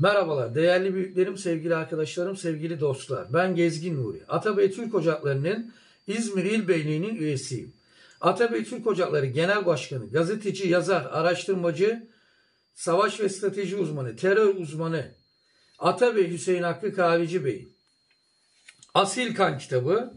Merhabalar değerli büyüklerim, sevgili arkadaşlarım, sevgili dostlar. Ben Gezgin Nuri. Atabey Türk Ocakları'nın İzmir İl Beyliği'nin üyesiyim. Atabey Türk Ocakları Genel Başkanı, gazeteci, yazar, araştırmacı, savaş ve strateji uzmanı, terör uzmanı, Atabey Hüseyin Hakkı Kahveci Bey. Asil Kan kitabı,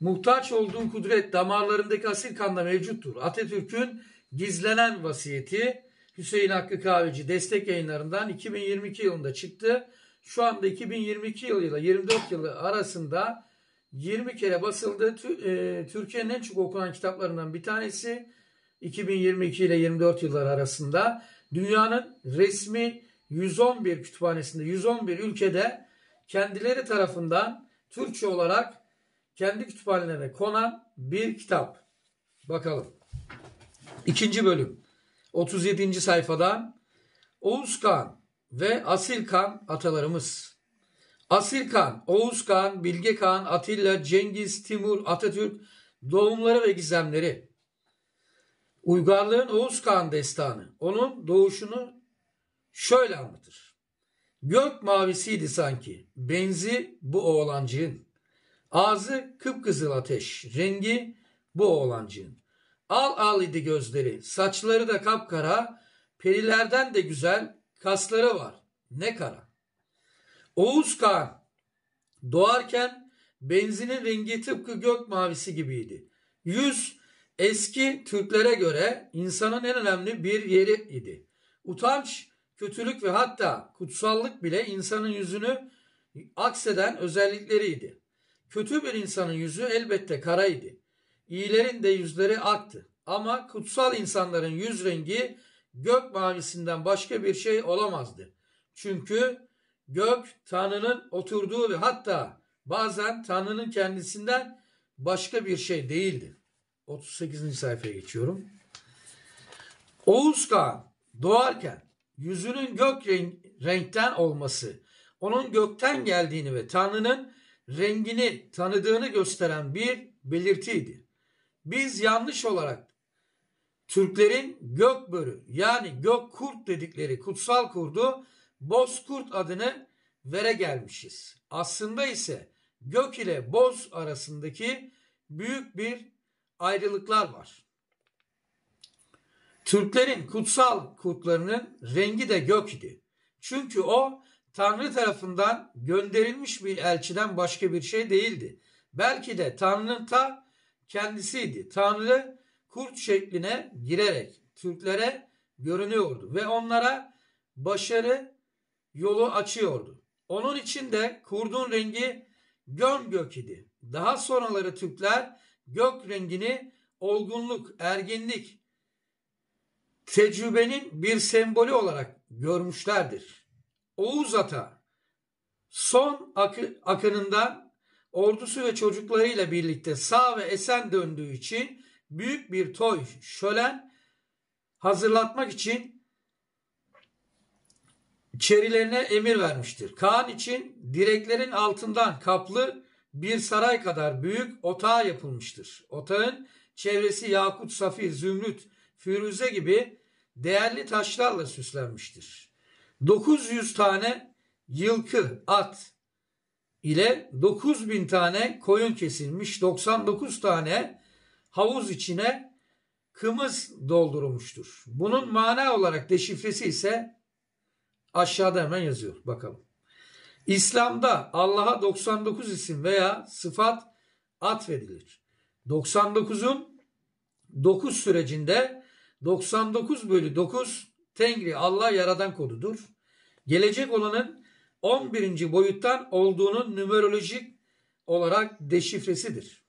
muhtaç olduğun kudret damarlarındaki asil kanda mevcuttur. Atatürk'ün gizlenen vasiyeti, Hüseyin Hakkı Kahveci destek yayınlarından 2022 yılında çıktı. Şu anda 2022 yılıyla 24 yılı arasında 20 kere basıldı. E, Türkiye'nin en çok okunan kitaplarından bir tanesi. 2022 ile 24 yıllar arasında dünyanın resmi 111 kütüphanesinde 111 ülkede kendileri tarafından Türkçe olarak kendi kütüphanelerine konan bir kitap. Bakalım. İkinci bölüm. 37. sayfadan Oğuzkan ve Asilkan atalarımız. Asilkan, Oğuzkan, Bilgekan, Atilla, Cengiz, Timur, Atatürk doğumları ve gizemleri. Uygarlığın Oğuzkan destanı onun doğuşunu şöyle anlatır. Gök mavisiydi sanki. Benzi bu oğlancığın. Ağzı kıpkızıl ateş. Rengi bu oğlancığın. Al al idi gözleri, saçları da kapkara, perilerden de güzel, kasları var. Ne kara. Oğuz Kağan doğarken benzinin rengi tıpkı gök mavisi gibiydi. Yüz eski Türklere göre insanın en önemli bir yeri idi. Utanç, kötülük ve hatta kutsallık bile insanın yüzünü akseden özellikleriydi. Kötü bir insanın yüzü elbette karaydı. İyilerin de yüzleri aktı. Ama kutsal insanların yüz rengi gök mavisinden başka bir şey olamazdı. Çünkü gök Tanrı'nın oturduğu ve hatta bazen Tanrı'nın kendisinden başka bir şey değildi. 38. sayfaya geçiyorum. Oğuz Kağan doğarken yüzünün gök renk, renkten olması, onun gökten geldiğini ve Tanrı'nın rengini tanıdığını gösteren bir belirtiydi. Biz yanlış olarak Türklerin gökbörü yani gök kurt dedikleri kutsal kurdu bozkurt adını vere gelmişiz. Aslında ise gök ile boz arasındaki büyük bir ayrılıklar var. Türklerin kutsal kurtlarının rengi de gök idi. Çünkü o Tanrı tarafından gönderilmiş bir elçiden başka bir şey değildi. Belki de Tanrı'nın ta kendisiydi. Tanrı kurt şekline girerek Türklere görünüyordu ve onlara başarı yolu açıyordu. Onun için de kurdun rengi göm gök idi. Daha sonraları Türkler gök rengini olgunluk, erginlik, tecrübenin bir sembolü olarak görmüşlerdir. Oğuz Ata son akı, akınından ordusu ve çocuklarıyla birlikte sağ ve esen döndüğü için büyük bir toy şölen hazırlatmak için çerilerine emir vermiştir. Kaan için direklerin altından kaplı bir saray kadar büyük otağı yapılmıştır. Otağın çevresi yakut, safir, zümrüt, firuze gibi değerli taşlarla süslenmiştir. 900 tane yılkı, at, ile 9000 tane koyun kesilmiş, 99 tane havuz içine kımız doldurulmuştur. Bunun mana olarak deşifresi ise aşağıda hemen yazıyor. Bakalım. İslam'da Allah'a 99 isim veya sıfat atfedilir. 99'un 9 sürecinde 99 bölü 9 Tengri Allah yaradan kodudur. Gelecek olanın 11. boyuttan olduğunun numerolojik olarak deşifresidir.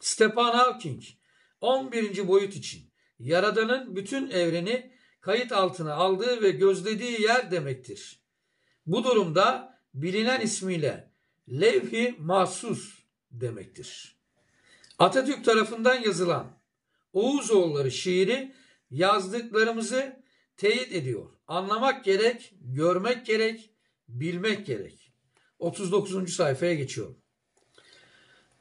Stephen Hawking 11. boyut için Yaradan'ın bütün evreni kayıt altına aldığı ve gözlediği yer demektir. Bu durumda bilinen ismiyle levh-i mahsus demektir. Atatürk tarafından yazılan Oğuzoğulları şiiri yazdıklarımızı teyit ediyor. Anlamak gerek, görmek gerek, bilmek gerek. 39. sayfaya geçiyorum.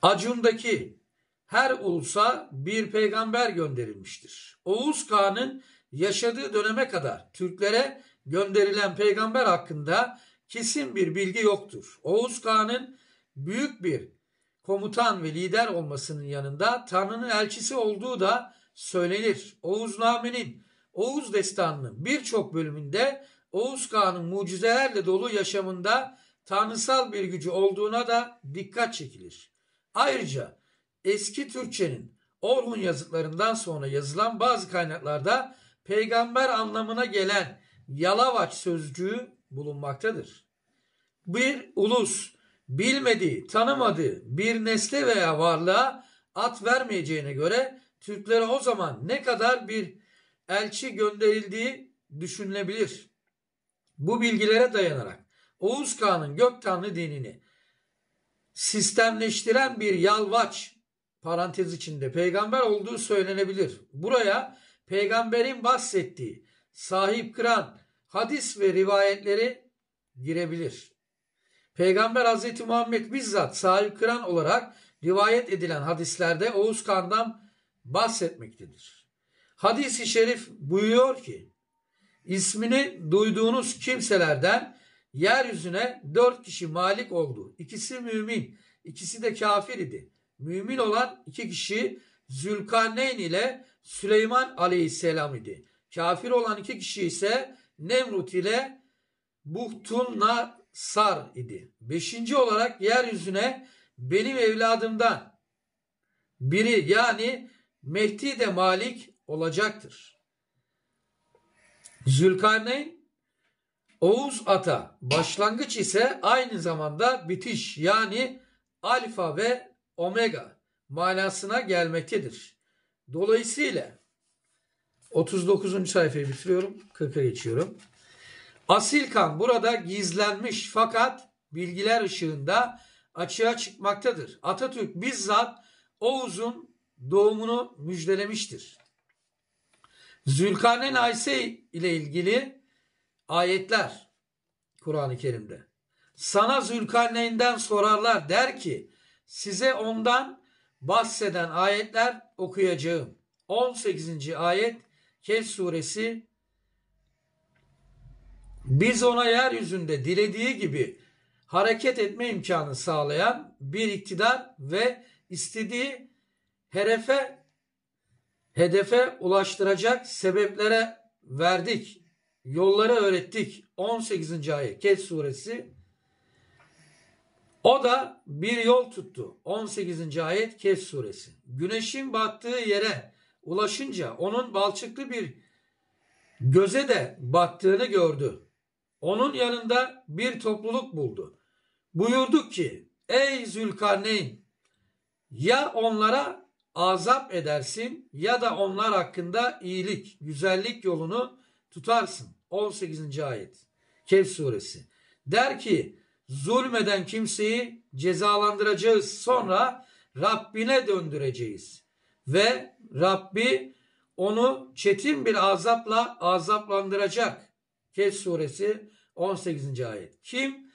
Acun'daki her ulusa bir peygamber gönderilmiştir. Oğuz Kağan'ın yaşadığı döneme kadar Türklere gönderilen peygamber hakkında kesin bir bilgi yoktur. Oğuz Kağan'ın büyük bir komutan ve lider olmasının yanında Tanrı'nın elçisi olduğu da söylenir. Oğuz Nami'nin Oğuz Destanı'nın birçok bölümünde Oğuz Kağan'ın mucizelerle dolu yaşamında tanrısal bir gücü olduğuna da dikkat çekilir. Ayrıca eski Türkçenin Orhun yazıtlarından sonra yazılan bazı kaynaklarda peygamber anlamına gelen yalavaç sözcüğü bulunmaktadır. Bir ulus bilmediği, tanımadığı bir nesle veya varlığa at vermeyeceğine göre Türklere o zaman ne kadar bir elçi gönderildiği düşünülebilir. Bu bilgilere dayanarak Oğuz Kağan'ın gök tanrı dinini sistemleştiren bir yalvaç parantez içinde peygamber olduğu söylenebilir. Buraya peygamberin bahsettiği sahip kıran hadis ve rivayetleri girebilir. Peygamber Hazreti Muhammed bizzat sahip kıran olarak rivayet edilen hadislerde Oğuz Kağan'dan bahsetmektedir. Hadis-i şerif buyuruyor ki İsmini duyduğunuz kimselerden yeryüzüne dört kişi malik oldu. İkisi mümin, ikisi de kafir idi. Mümin olan iki kişi Zülkarneyn ile Süleyman aleyhisselam idi. Kafir olan iki kişi ise Nemrut ile Buhtunna Sar idi. Beşinci olarak yeryüzüne benim evladımdan biri yani Mehdi de malik olacaktır. Zülkarneyn Oğuz Ata başlangıç ise aynı zamanda bitiş yani alfa ve omega manasına gelmektedir. Dolayısıyla 39. sayfayı bitiriyorum. 40'a geçiyorum. Asilkan burada gizlenmiş fakat bilgiler ışığında açığa çıkmaktadır. Atatürk bizzat Oğuz'un doğumunu müjdelemiştir. Zülkarneyn Ayse ile ilgili ayetler Kur'an-ı Kerim'de. Sana Zülkarneyn'den sorarlar der ki size ondan bahseden ayetler okuyacağım. 18. ayet Kehf suresi biz ona yeryüzünde dilediği gibi hareket etme imkanı sağlayan bir iktidar ve istediği herefe hedefe ulaştıracak sebeplere verdik. Yolları öğrettik. 18. ayet Kehf suresi. O da bir yol tuttu. 18. ayet Kehf suresi. Güneşin battığı yere ulaşınca onun balçıklı bir göze de battığını gördü. Onun yanında bir topluluk buldu. Buyurduk ki ey Zülkarneyn ya onlara azap edersin ya da onlar hakkında iyilik, güzellik yolunu tutarsın. 18. ayet. Kehf suresi. Der ki zulmeden kimseyi cezalandıracağız sonra Rabbine döndüreceğiz. Ve Rabbi onu çetin bir azapla azaplandıracak. Kehf suresi 18. ayet. Kim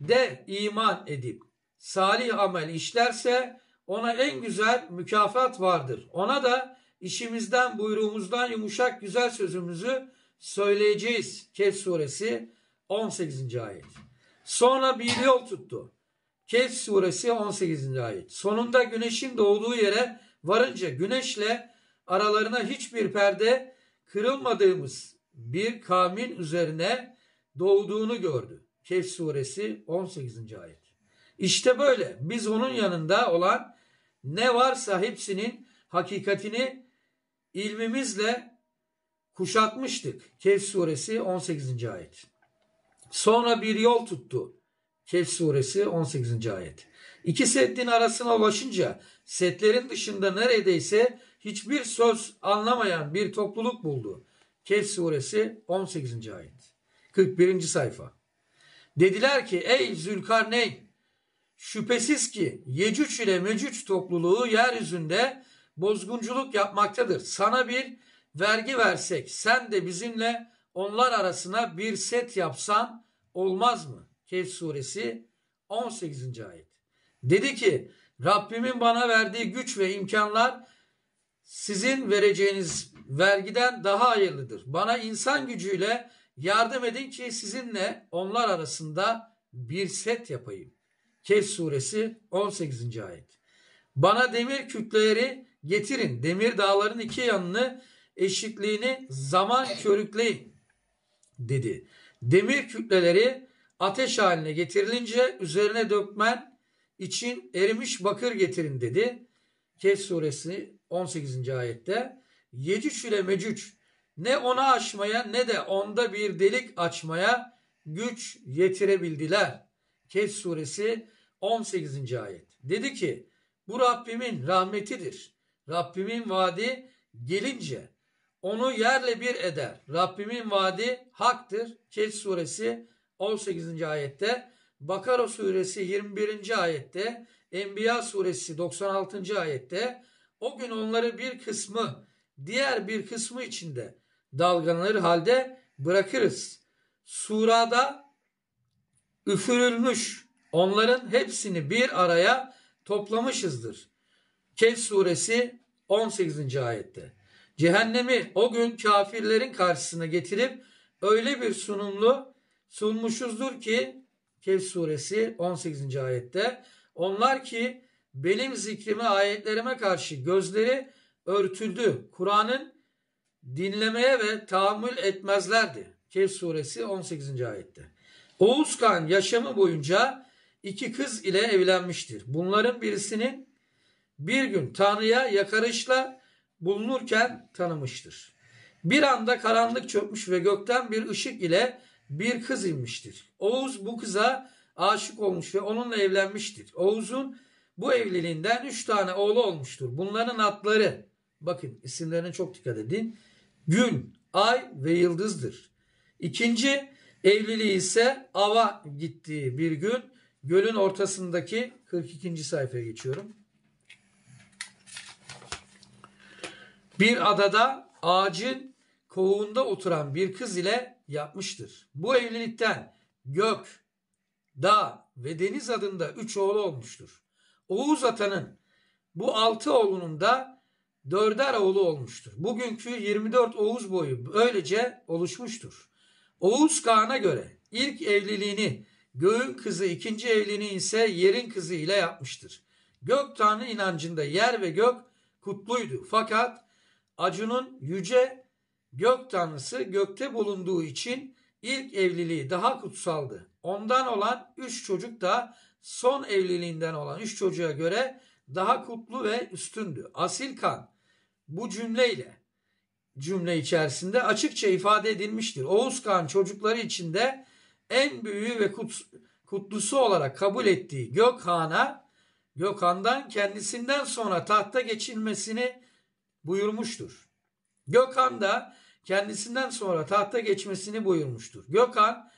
de iman edip salih amel işlerse ona en güzel mükafat vardır. Ona da işimizden buyruğumuzdan yumuşak güzel sözümüzü söyleyeceğiz. Kehf suresi 18. ayet. Sonra bir yol tuttu. Kehf suresi 18. ayet. Sonunda güneşin doğduğu yere varınca güneşle aralarına hiçbir perde kırılmadığımız bir kavmin üzerine doğduğunu gördü. Kehf suresi 18. ayet. İşte böyle. Biz onun yanında olan ne varsa hepsinin hakikatini ilmimizle kuşatmıştık. Kehf suresi 18. ayet. Sonra bir yol tuttu. Kehf suresi 18. ayet. İki setin arasına ulaşınca setlerin dışında neredeyse hiçbir söz anlamayan bir topluluk buldu. Kehf suresi 18. ayet. 41. sayfa. Dediler ki ey Zülkarneyn Şüphesiz ki Yecüc ile Mecüc topluluğu yeryüzünde bozgunculuk yapmaktadır. Sana bir vergi versek sen de bizimle onlar arasına bir set yapsan olmaz mı? Kehf suresi 18. ayet. Dedi ki Rabbimin bana verdiği güç ve imkanlar sizin vereceğiniz vergiden daha hayırlıdır. Bana insan gücüyle yardım edin ki sizinle onlar arasında bir set yapayım. Kehf suresi 18. ayet. Bana demir kütleleri getirin. Demir dağların iki yanını eşitliğini zaman körükleyin dedi. Demir kütleleri ateş haline getirilince üzerine dökmen için erimiş bakır getirin dedi. Kehf suresi 18. ayette Yecüc ile Mecüc ne ona aşmaya ne de onda bir delik açmaya güç yetirebildiler. Kehf suresi 18. ayet. Dedi ki bu Rabbimin rahmetidir. Rabbimin vaadi gelince onu yerle bir eder. Rabbimin vaadi haktır. Keç suresi 18. ayette, Bakara suresi 21. ayette, Enbiya suresi 96. ayette o gün onları bir kısmı diğer bir kısmı içinde dalgalanır halde bırakırız. Surada üfürülmüş Onların hepsini bir araya toplamışızdır. Kehf suresi 18. ayette. Cehennemi o gün kafirlerin karşısına getirip öyle bir sunumlu sunmuşuzdur ki Kehf suresi 18. ayette onlar ki benim zikrime ayetlerime karşı gözleri örtüldü. Kur'an'ın dinlemeye ve tahammül etmezlerdi. Kehf suresi 18. ayette. Oğuzkan yaşamı boyunca iki kız ile evlenmiştir. Bunların birisinin bir gün Tanrı'ya yakarışla bulunurken tanımıştır. Bir anda karanlık çökmüş ve gökten bir ışık ile bir kız inmiştir. Oğuz bu kıza aşık olmuş ve onunla evlenmiştir. Oğuz'un bu evliliğinden üç tane oğlu olmuştur. Bunların adları, bakın isimlerine çok dikkat edin. Gün, ay ve yıldızdır. İkinci evliliği ise ava gittiği bir gün Gölün ortasındaki 42. sayfaya geçiyorum. Bir adada ağacın kovuğunda oturan bir kız ile yapmıştır. Bu evlilikten gök, dağ ve deniz adında üç oğlu olmuştur. Oğuz Atan'ın bu altı oğlunun da dörder oğlu olmuştur. Bugünkü 24 Oğuz boyu böylece oluşmuştur. Oğuz Kağan'a göre ilk evliliğini Göğün kızı ikinci evliliğini ise yerin kızı ile yapmıştır. Gök Tanrı inancında yer ve gök kutluydu. Fakat Acun'un yüce gök tanrısı gökte bulunduğu için ilk evliliği daha kutsaldı. Ondan olan üç çocuk da son evliliğinden olan üç çocuğa göre daha kutlu ve üstündü. Asil kan bu cümleyle cümle içerisinde açıkça ifade edilmiştir. Oğuz Kağan çocukları içinde en büyüğü ve kuts, kutlusu olarak kabul ettiği Gökhan'a Gökhan'dan kendisinden sonra tahta geçilmesini buyurmuştur. Gökhan da kendisinden sonra tahta geçmesini buyurmuştur. Gökhan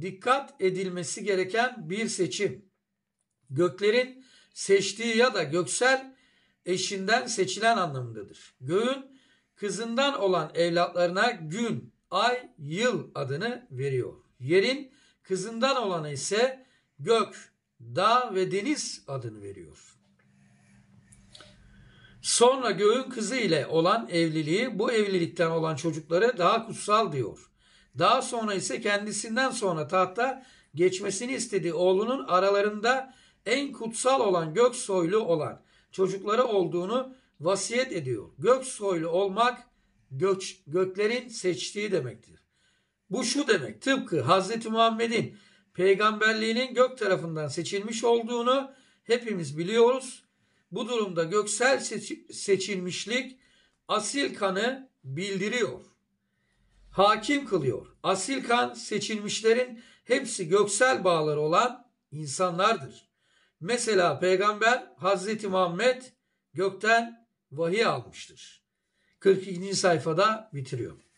dikkat edilmesi gereken bir seçim. Göklerin seçtiği ya da göksel eşinden seçilen anlamındadır. Göğün kızından olan evlatlarına gün, ay, yıl adını veriyor. Yerin kızından olanı ise gök, dağ ve deniz adını veriyor. Sonra göğün kızı ile olan evliliği bu evlilikten olan çocuklara daha kutsal diyor. Daha sonra ise kendisinden sonra tahta geçmesini istediği oğlunun aralarında en kutsal olan gök soylu olan çocukları olduğunu vasiyet ediyor. Gök soylu olmak göç, göklerin seçtiği demektir. Bu şu demek tıpkı Hz. Muhammed'in peygamberliğinin gök tarafından seçilmiş olduğunu hepimiz biliyoruz. Bu durumda göksel seçilmişlik asil kanı bildiriyor. Hakim kılıyor. Asil kan seçilmişlerin hepsi göksel bağları olan insanlardır. Mesela peygamber Hazreti Muhammed gökten vahiy almıştır. 42. sayfada bitiriyor.